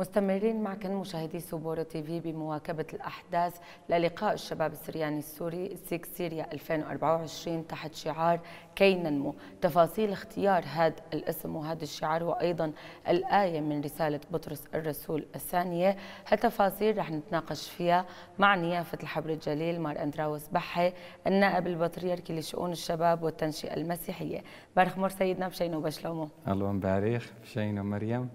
مستمرين معكم مشاهدي سبورة في بمواكبة الأحداث للقاء الشباب السرياني السوري سيك سيريا 2024 تحت شعار كي ننمو تفاصيل اختيار هذا الاسم وهذا الشعار وأيضا الآية من رسالة بطرس الرسول الثانية هالتفاصيل رح نتناقش فيها مع نيافة الحبر الجليل مار أندراوس بحي النائب البطريركي لشؤون الشباب والتنشئة المسيحية بارخ مر سيدنا بشينو بشلومو الله مبارك بشينو مريم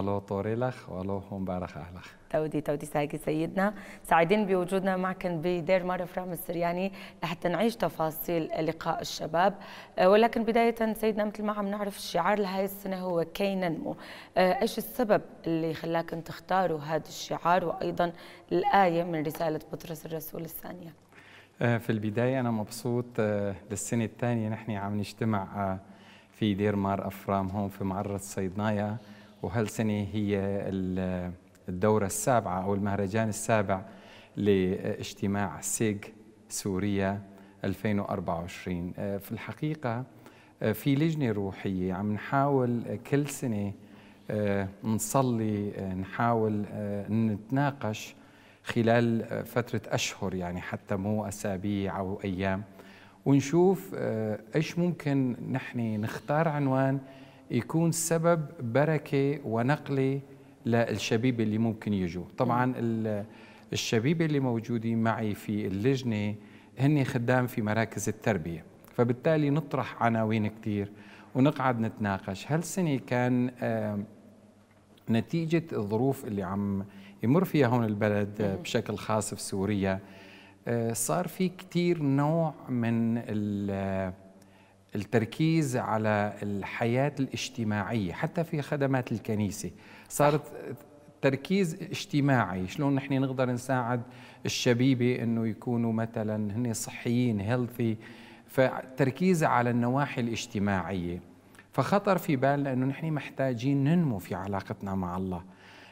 الله طوري لخ والله مبارك أهلخ تودي تودي ساكي سيدنا سعيدين بوجودنا معك بدير مارا فرام السرياني يعني لحتى نعيش تفاصيل لقاء الشباب أه، ولكن بداية سيدنا مثل ما عم نعرف الشعار لهاي السنة هو كي ننمو أه، ايش السبب اللي خلاك تختاروا هذا الشعار وأيضا الآية من رسالة بطرس الرسول الثانية أه، في البداية أنا مبسوط للسنة الثانية نحن عم نجتمع في دير مار أفرام هون في معرض صيدنايا وهالسنة هي الدورة السابعة أو المهرجان السابع لاجتماع سيج سوريا 2024 آه، في الحقيقة آه، في لجنة روحية عم نحاول كل سنة آه، نصلي نحاول نتناقش خلال فترة أشهر يعني حتى مو أسابيع أو أيام ونشوف إيش ممكن نحن نختار عنوان يكون سبب بركه ونقله للشبيبه اللي ممكن يجوا طبعا نعم. الشبيبه اللي موجودين معي في اللجنه هن خدام في مراكز التربيه فبالتالي نطرح عناوين كثير ونقعد نتناقش هالسنه كان نتيجه الظروف اللي عم يمر فيها هون البلد بشكل خاص في سوريا آه، صار في كثير نوع من التركيز على الحياة الاجتماعية حتى في خدمات الكنيسة صارت تركيز اجتماعي شلون نحن نقدر نساعد الشبيبة أنه يكونوا مثلا هن صحيين هيلثي فتركيز على النواحي الاجتماعية فخطر في بالنا أنه نحن محتاجين ننمو في علاقتنا مع الله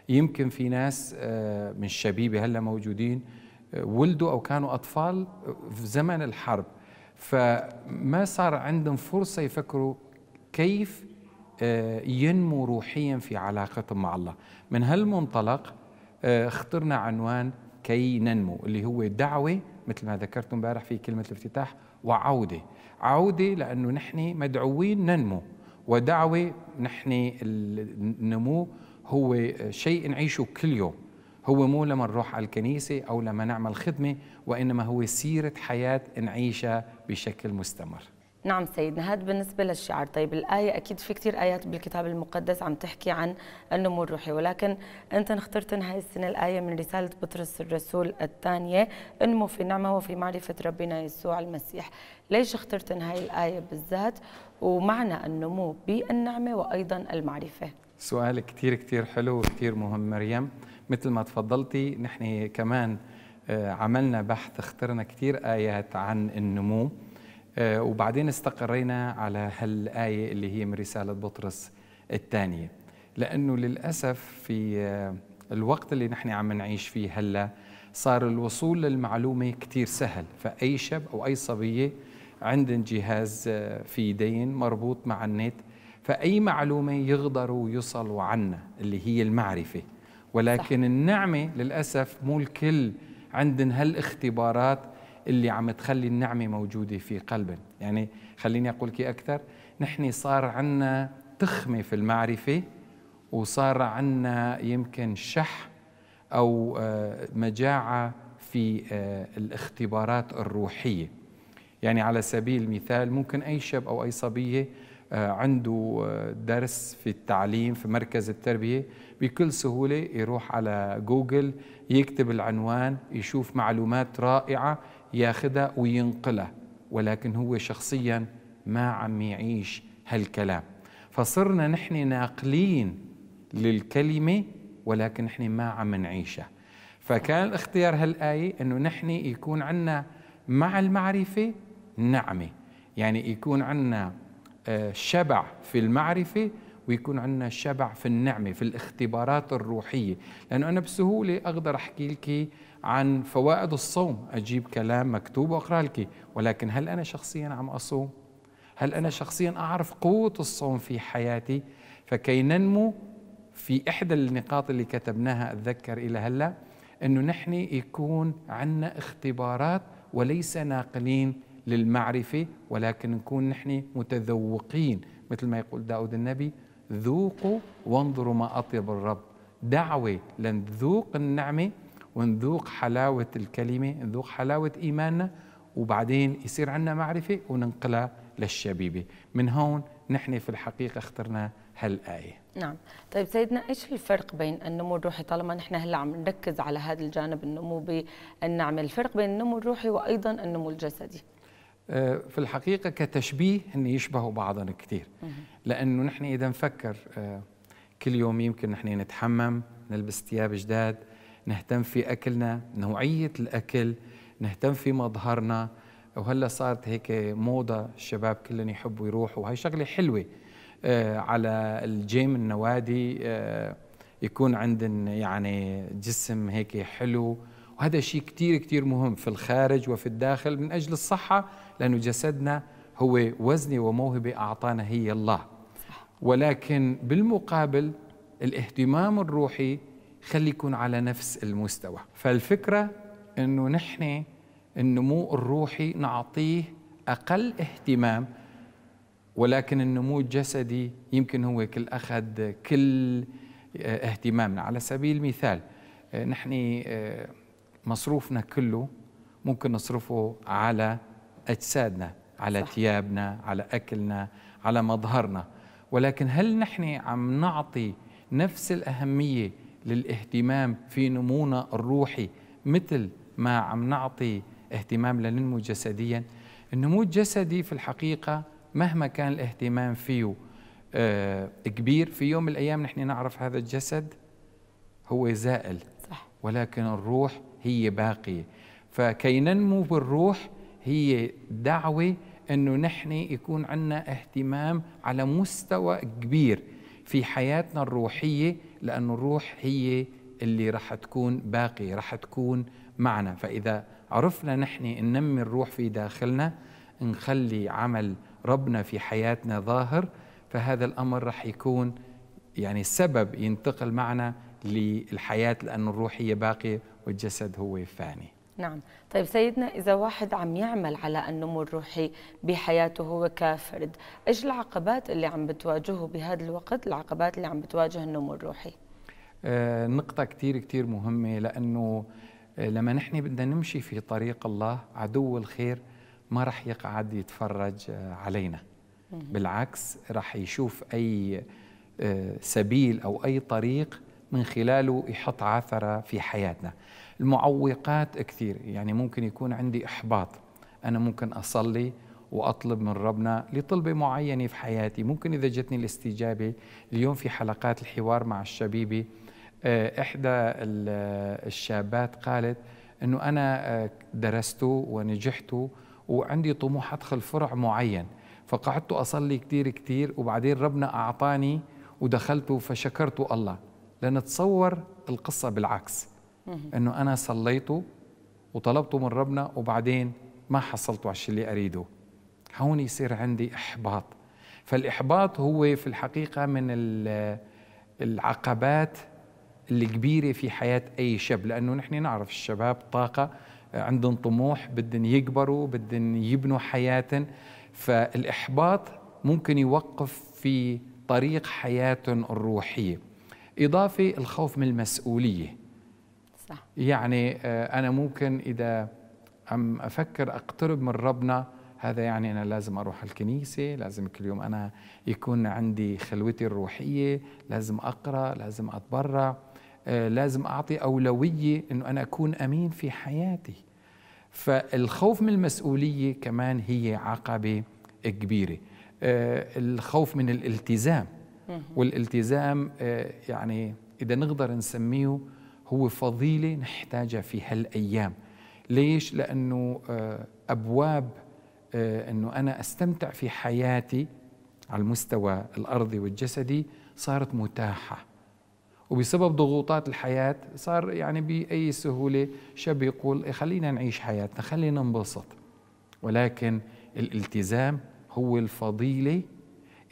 يمكن في ناس آه، من الشبيبة هلأ موجودين آه، ولدوا أو كانوا أطفال في زمن الحرب فما صار عندهم فرصة يفكروا كيف آه، ينمو روحيا في علاقتهم مع الله من هالمنطلق آه، اخترنا عنوان كي ننمو اللي هو دعوة مثل ما ذكرت امبارح في كلمة الافتتاح وعودة عودة لأنه نحن مدعوين ننمو ودعوة نحن النمو هو شيء نعيشه كل يوم هو مو لما نروح على الكنيسة أو لما نعمل خدمة وإنما هو سيرة حياة نعيشها بشكل مستمر نعم سيدنا هذا بالنسبة للشعار طيب الآية أكيد في كثير آيات بالكتاب المقدس عم تحكي عن النمو الروحي ولكن أنت اخترتن هاي السنة الآية من رسالة بطرس الرسول الثانية انمو في نعمة وفي معرفة ربنا يسوع المسيح ليش اخترتن هاي الآية بالذات ومعنى النمو بالنعمة وأيضا المعرفة سؤال كثير كثير حلو وكثير مهم مريم مثل ما تفضلتي نحن كمان آه، عملنا بحث اخترنا كثير آيات عن النمو آه، وبعدين استقرينا على هالآية اللي هي من رسالة بطرس الثانية لأنه للأسف في آه، الوقت اللي نحن عم نعيش فيه هلا صار الوصول للمعلومة كثير سهل فأي شاب أو أي صبية عندن جهاز في ايدين مربوط مع النت فأي معلومة يقدروا يوصلوا عنا اللي هي المعرفة ولكن صح. النعمة للأسف مو الكل عندن هالاختبارات اللي عم تخلي النعمة موجودة في قلبنا يعني خليني أقول لك أكثر نحن صار عنا تخمة في المعرفة وصار عنا يمكن شح أو آه، مجاعة في آه، الاختبارات الروحية يعني على سبيل المثال ممكن أي شاب أو أي صبية آه، عنده آه، درس في التعليم في مركز التربية بكل سهولة يروح على جوجل يكتب العنوان يشوف معلومات رائعة ياخدها وينقلها ولكن هو شخصيا ما عم يعيش هالكلام فصرنا نحن ناقلين للكلمة ولكن نحن ما عم نعيشها فكان الاختيار هالآية أنه نحن يكون عنا مع المعرفة نعمة يعني يكون عنا شبع في المعرفة ويكون عندنا شبع في النعمة في الاختبارات الروحية لأنه أنا بسهولة أقدر أحكي لك عن فوائد الصوم أجيب كلام مكتوب وأقرأ لك ولكن هل أنا شخصيا عم أصوم؟ هل أنا شخصيا أعرف قوة الصوم في حياتي؟ فكي ننمو في إحدى النقاط اللي كتبناها أتذكر إلى هلأ أنه نحن يكون عندنا اختبارات وليس ناقلين للمعرفة ولكن نكون نحن متذوقين مثل ما يقول داود النبي ذوقوا وانظروا ما أطيب الرب دعوة لنذوق النعمة ونذوق حلاوة الكلمة نذوق حلاوة إيماننا وبعدين يصير عندنا معرفة وننقلها للشبيبة من هون نحن في الحقيقة اخترنا هالآية نعم طيب سيدنا إيش الفرق بين النمو الروحي طالما نحن هلا عم نركز على هذا الجانب النمو بالنعمة الفرق بين النمو الروحي وأيضا النمو الجسدي آه، في الحقيقة كتشبيه أن يشبهوا بعضنا كثير لأنه نحن إذا نفكر آه، كل يوم يمكن نحن نتحمم نلبس ثياب جداد نهتم في أكلنا نوعية الأكل نهتم في مظهرنا وهلا صارت هيك موضة الشباب كلهم يحبوا يروحوا وهي شغلة حلوة آه، على الجيم النوادي يكون عندن يعني جسم هيك حلو وهذا شيء كثير كثير مهم في الخارج وفي الداخل من أجل الصحة لأنه جسدنا هو وزنة وموهبة أعطانا هي الله ولكن بالمقابل الاهتمام الروحي خلي يكون على نفس المستوى فالفكرة أنه نحن النمو الروحي نعطيه أقل اهتمام ولكن النمو الجسدي يمكن هو كل أخذ كل آه، اهتمامنا على سبيل المثال آه، نحن آه، مصروفنا كله ممكن نصرفه على أجسادنا على صح. ثيابنا على أكلنا على مظهرنا ولكن هل نحن عم نعطي نفس الأهمية للاهتمام في نمونا الروحي مثل ما عم نعطي اهتمام لننمو جسديا النمو الجسدي في الحقيقة مهما كان الاهتمام فيه آه كبير في يوم من الأيام نحن نعرف هذا الجسد هو زائل صح. ولكن الروح هي باقية فكي ننمو بالروح هي دعوة أنه نحن يكون عندنا اهتمام على مستوى كبير في حياتنا الروحية لأن الروح هي اللي راح تكون باقية راح تكون معنا فإذا عرفنا نحن ننمي الروح في داخلنا نخلي عمل ربنا في حياتنا ظاهر فهذا الأمر راح يكون يعني سبب ينتقل معنا للحياة لأن الروح هي باقية والجسد هو فاني نعم طيب سيدنا إذا واحد عم يعمل على النمو الروحي بحياته هو كفرد إيش العقبات اللي عم بتواجهه بهذا الوقت العقبات اللي عم بتواجه النمو الروحي آه نقطة كتير كتير مهمة لأنه آه، لما نحن بدنا نمشي في طريق الله عدو الخير ما رح يقعد يتفرج آه، علينا بالعكس رح يشوف أي آه، سبيل أو أي طريق من خلاله يحط عثرة في حياتنا المعوقات كثير يعني ممكن يكون عندي إحباط أنا ممكن أصلي واطلب من ربنا لطلبه معينه في حياتي ممكن اذا جتني الاستجابه اليوم في حلقات الحوار مع الشبيبه آه، احدى آه، الشابات قالت انه انا آه، درست ونجحت وعندي طموح ادخل فرع معين فقعدت اصلي كثير كثير وبعدين ربنا اعطاني ودخلت فشكرت الله لنتصور القصة بالعكس أنه أنا صليته وطلبته من ربنا وبعدين ما حصلته على الشيء اللي أريده هون يصير عندي إحباط فالإحباط هو في الحقيقة من العقبات الكبيرة في حياة أي شاب لأنه نحن نعرف الشباب طاقة عندهم طموح بدهم يكبروا بدهم يبنوا حياتهم فالإحباط ممكن يوقف في طريق حياتهم الروحية إضافة الخوف من المسؤولية صح. يعني آه، أنا ممكن إذا عم أفكر أقترب من ربنا هذا يعني أنا لازم أروح الكنيسة لازم كل يوم أنا يكون عندي خلوتي الروحية لازم أقرأ لازم أتبرع آه، لازم أعطي أولوية أنه أنا أكون أمين في حياتي فالخوف من المسؤولية كمان هي عقبة كبيرة آه، الخوف من الالتزام والالتزام آه، يعني إذا نقدر نسميه هو فضيلة نحتاجها في هالأيام ليش؟ لأنه آه، أبواب آه، أنه أنا أستمتع في حياتي على المستوى الأرضي والجسدي صارت متاحة وبسبب ضغوطات الحياة صار يعني بأي سهولة شاب يقول إيه، خلينا نعيش حياتنا خلينا ننبسط ولكن الالتزام هو الفضيلة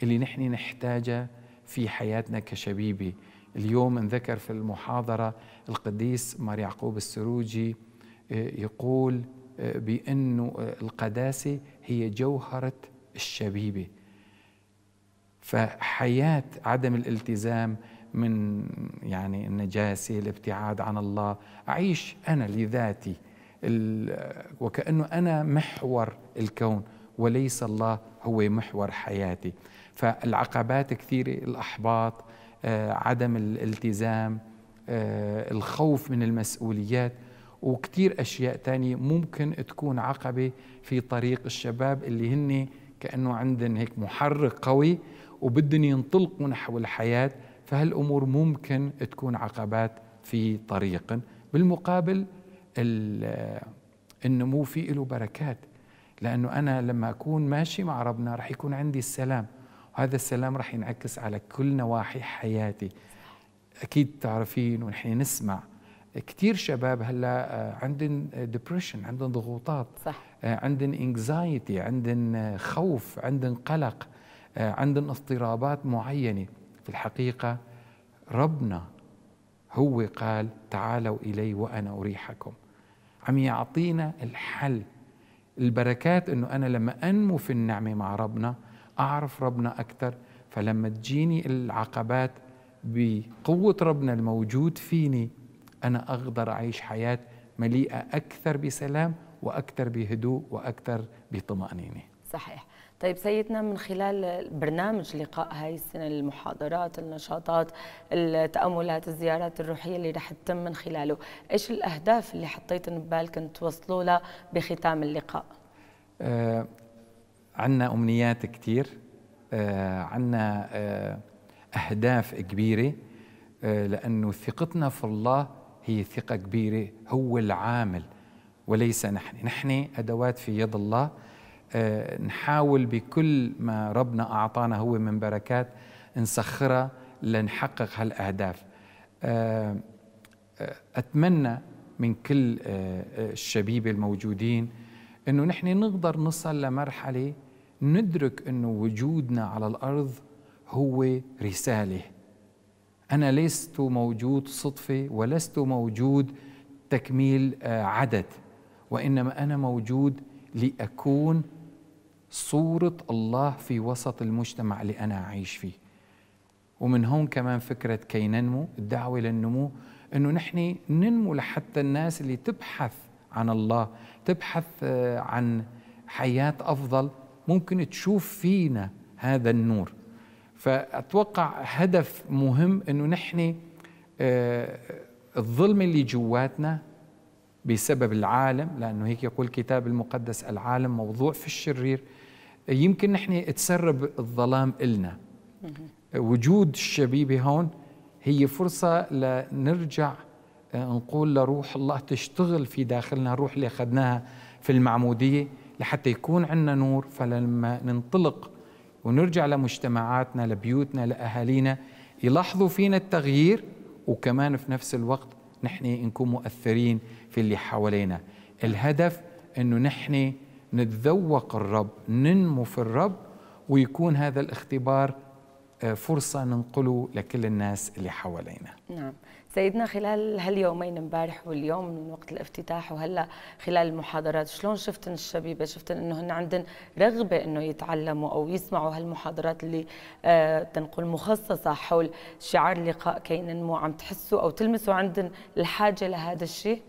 اللي نحن نحتاجها في حياتنا كشبيبه اليوم انذكر في المحاضرة القديس مار يعقوب السروجي آه، يقول آه، بأنه آه، القداسة هي جوهرة الشبيبة فحياة عدم الالتزام من يعني النجاسة الابتعاد عن الله أعيش أنا لذاتي وكأنه أنا محور الكون وليس الله هو محور حياتي فالعقبات كثيرة الأحباط آه، عدم الالتزام آه، الخوف من المسؤوليات وكثير أشياء تانية ممكن تكون عقبة في طريق الشباب اللي هن كأنه عندهم هيك محرك قوي وبدهم ينطلقوا نحو الحياة فهالأمور ممكن تكون عقبات في طريق بالمقابل النمو فيه له بركات لأنه أنا لما أكون ماشي مع ربنا رح يكون عندي السلام وهذا السلام راح ينعكس على كل نواحي حياتي اكيد تعرفين ونحن نسمع كثير شباب هلا عندهم ديبرشن عندهم ضغوطات صح عندهم انكزايتي عندهم خوف عندهم قلق آه، عندهم اضطرابات معينه في الحقيقه ربنا هو قال تعالوا الي وانا اريحكم عم يعطينا الحل البركات انه انا لما انمو في النعمه مع ربنا أعرف ربنا أكثر فلما تجيني العقبات بقوة ربنا الموجود فيني أنا أقدر أعيش حياة مليئة أكثر بسلام وأكثر بهدوء وأكثر بطمأنينة صحيح طيب سيدنا من خلال برنامج لقاء هاي السنة المحاضرات النشاطات التأملات الزيارات الروحية اللي رح تتم من خلاله إيش الأهداف اللي حطيتن ببالكن توصلوا لها بختام اللقاء آه، عندنا امنيات كثير آه، عندنا آه، اهداف كبيره آه، لانه ثقتنا في الله هي ثقه كبيره هو العامل وليس نحن نحن ادوات في يد الله نحاول بكل ما ربنا اعطانا هو من بركات نسخرها لنحقق هالاهداف اتمنى من كل الشبيبه الموجودين انه نحن نقدر نصل لمرحله ندرك انه وجودنا على الارض هو رساله انا لست موجود صدفه ولست موجود تكميل آه، عدد وانما انا موجود لاكون صوره الله في وسط المجتمع اللي انا عايش فيه ومن هون كمان فكره كي ننمو الدعوه للنمو انه نحن ننمو لحتى الناس اللي تبحث عن الله تبحث آه، عن حياه افضل ممكن تشوف فينا هذا النور فأتوقع هدف مهم أنه نحن آه، الظلم اللي جواتنا بسبب العالم لأنه هيك يقول الكتاب المقدس العالم موضوع في الشرير يمكن نحن تسرب الظلام إلنا وجود الشبيبة هون هي فرصة لنرجع آه، نقول لروح الله تشتغل في داخلنا الروح اللي أخذناها في المعمودية لحتى يكون عندنا نور فلما ننطلق ونرجع لمجتمعاتنا لبيوتنا لأهالينا يلاحظوا فينا التغيير وكمان في نفس الوقت نحن نكون مؤثرين في اللي حوالينا الهدف أنه نحن نتذوق الرب ننمو في الرب ويكون هذا الاختبار آه، فرصة ننقله لكل الناس اللي حوالينا نعم سيدنا خلال هاليومين امبارح واليوم من وقت الافتتاح وهلا خلال المحاضرات شلون شفتن الشبيبه شفتن انه هن عندن رغبه انه يتعلموا او يسمعوا هالمحاضرات اللي آه تنقل مخصصه حول شعار لقاء كي ننمو عم تحسوا او تلمسوا عندن الحاجه لهذا الشيء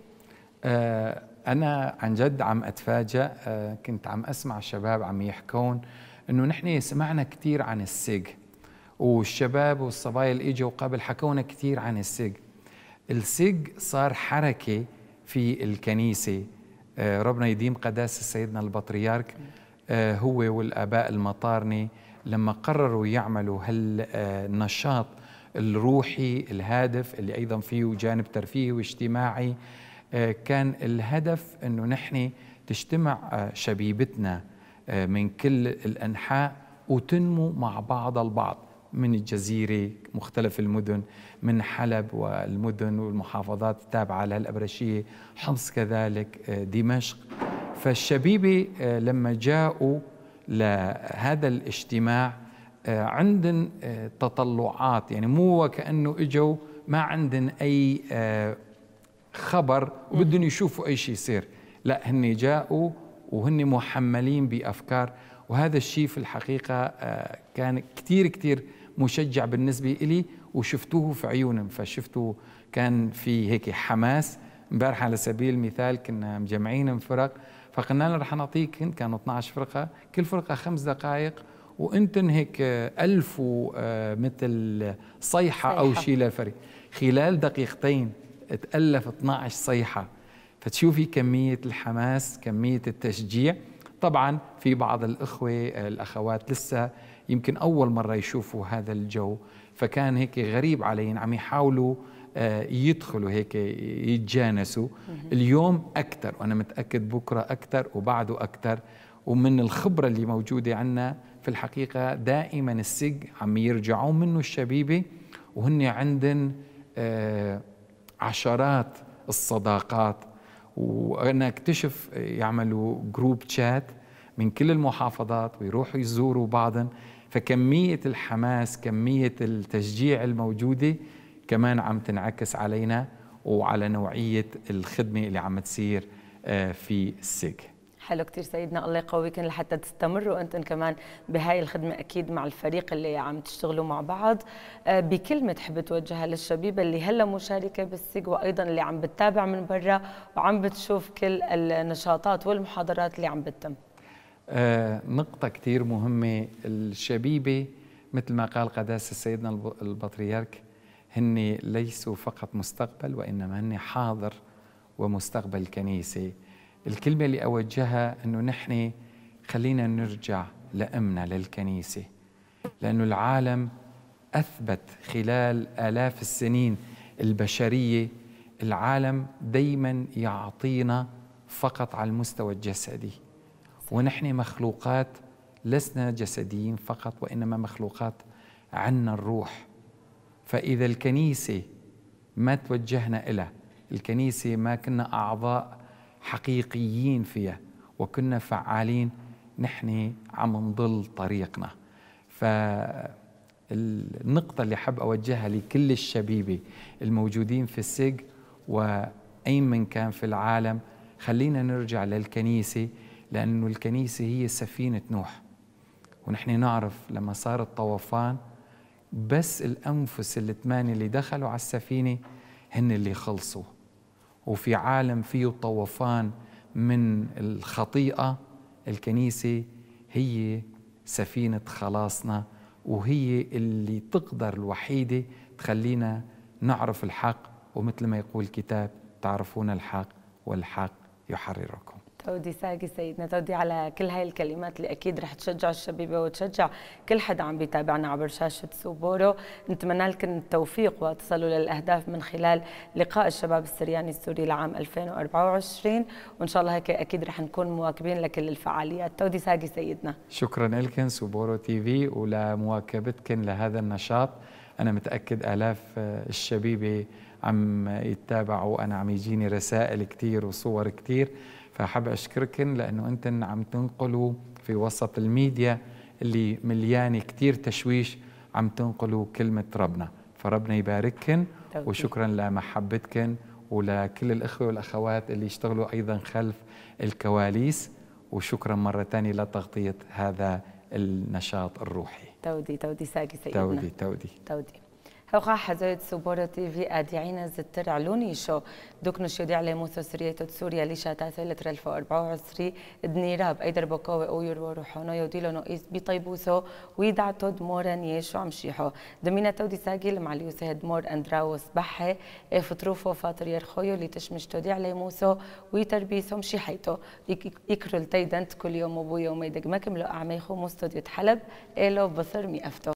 آه انا عن جد عم اتفاجئ آه كنت عم اسمع الشباب عم يحكون انه نحن سمعنا كثير عن السج والشباب والصبايا اللي اجوا قبل حكونا كثير عن السج السج صار حركة في الكنيسة آه، ربنا يديم قداس سيدنا البطريرك آه، هو والآباء المطارنة لما قرروا يعملوا هالنشاط الروحي الهادف اللي أيضا فيه جانب ترفيهي واجتماعي آه، كان الهدف أنه نحن تجتمع شبيبتنا من كل الأنحاء وتنمو مع بعض البعض من الجزيرة مختلف المدن من حلب والمدن والمحافظات التابعة للأبرشية حمص كذلك آه، دمشق فالشبيبة آه، لما جاءوا لهذا الاجتماع آه، عندن تطلعات يعني مو وكأنه إجوا ما عندن أي خبر وبدهم يشوفوا أي شيء يصير لا هن جاءوا وهن محملين بأفكار وهذا الشيء في الحقيقة كان كتير كتير مشجع بالنسبة إلي وشفتوه في عيونهم فشفتوا كان في هيك حماس امبارح على سبيل المثال كنا مجمعين فرق فقلنا لهم رح نعطيك هن كانوا 12 فرقه كل فرقه خمس دقائق وانتن هيك الفوا آه، مثل صيحه او شيء للفريق خلال دقيقتين تالف 12 صيحه فتشوفي كميه الحماس كميه التشجيع طبعا في بعض الاخوه الاخوات لسه يمكن أول مرة يشوفوا هذا الجو فكان هيك غريب عليهم عم يحاولوا آه، يدخلوا هيك يتجانسوا اليوم أكثر وأنا متأكد بكرة أكثر وبعده أكثر ومن الخبرة اللي موجودة عنا في الحقيقة دائما السج عم يرجعوا منه الشبيبة وهن عندن آه، عشرات الصداقات وأنا اكتشف آه، يعملوا جروب شات من كل المحافظات ويروحوا يزوروا بعضن فكمية الحماس كمية التشجيع الموجودة كمان عم تنعكس علينا وعلى نوعية الخدمة اللي عم تصير آه، في السجن حلو كثير سيدنا الله يقويكم لحتى تستمروا انتم كمان بهاي الخدمه اكيد مع الفريق اللي عم تشتغلوا مع بعض آه، بكلمه تحب توجهها للشبيبه اللي هلا مشاركه بالسيج وايضا اللي عم بتتابع من برا وعم بتشوف كل النشاطات والمحاضرات اللي عم بتتم آه، نقطة كثير مهمة الشبيبة مثل ما قال قداسة سيدنا البطريرك هن ليسوا فقط مستقبل وإنما هن حاضر ومستقبل الكنيسة الكلمة اللي أوجهها أنه نحن خلينا نرجع لأمنا للكنيسة لأنه العالم أثبت خلال آلاف السنين البشرية العالم دايما يعطينا فقط على المستوى الجسدي ونحن مخلوقات لسنا جسديين فقط وانما مخلوقات عنا الروح فاذا الكنيسه ما توجهنا إلى الكنيسه ما كنا اعضاء حقيقيين فيها وكنا فعالين نحن عم نضل طريقنا فالنقطة اللي حاب أوجهها لكل الشبيبة الموجودين في السج واي من كان في العالم خلينا نرجع للكنيسة لأنه الكنيسة هي سفينة نوح ونحن نعرف لما صار الطوفان بس الأنفس الثمانية اللي دخلوا على السفينة هن اللي خلصوا وفي عالم فيه طوفان من الخطيئة الكنيسة هي سفينة خلاصنا وهي اللي تقدر الوحيدة تخلينا نعرف الحق ومثل ما يقول الكتاب تعرفون الحق والحق يحرركم تودي ساقي سيدنا تودي على كل هاي الكلمات اللي اكيد رح تشجع الشبيبه وتشجع كل حدا عم بيتابعنا عبر شاشه سوبورو نتمنى لكم التوفيق وتصلوا للاهداف من خلال لقاء الشباب السرياني السوري لعام 2024 وان شاء الله هيك اكيد رح نكون مواكبين لكل الفعاليات تودي ساقي سيدنا شكرا لكم سوبورو تي في ولمواكبتكم لهذا النشاط انا متاكد الاف الشبيبه عم يتابعوا انا عم يجيني رسائل كثير وصور كثير فحاب أشكركن لأنه أنتن عم تنقلوا في وسط الميديا اللي مليانة كتير تشويش عم تنقلوا كلمة ربنا فربنا يبارككن وشكرا لمحبتكن ولكل الإخوة والأخوات اللي يشتغلوا أيضا خلف الكواليس وشكرا مرة ثانية لتغطية هذا النشاط الروحي تودي تودي ساقي سيدنا تودي تودي تودي هوقع حزايد سبورة تي في آدي عينز الترعلوني شو دوكنو شو دي على موثو سرية سوريا ليشا تاثيل ترالفو أربعو عسري دنيراب أيدر بقاوة أو يودي روحانو يوديلو نقيس سو ويدع تود موران يشو عمشيحو دمينا تودي ساقل مع اليوسه مور أندراوس بحي فطروفو فاطر يرخويو اللي تشمش تودي على موسو ويتربيسو مشيحيتو يكرو التيدنت كل يوم وبو يوم يدق مكملو أعميخو مستوديو حلب إلو بصر مي أفتو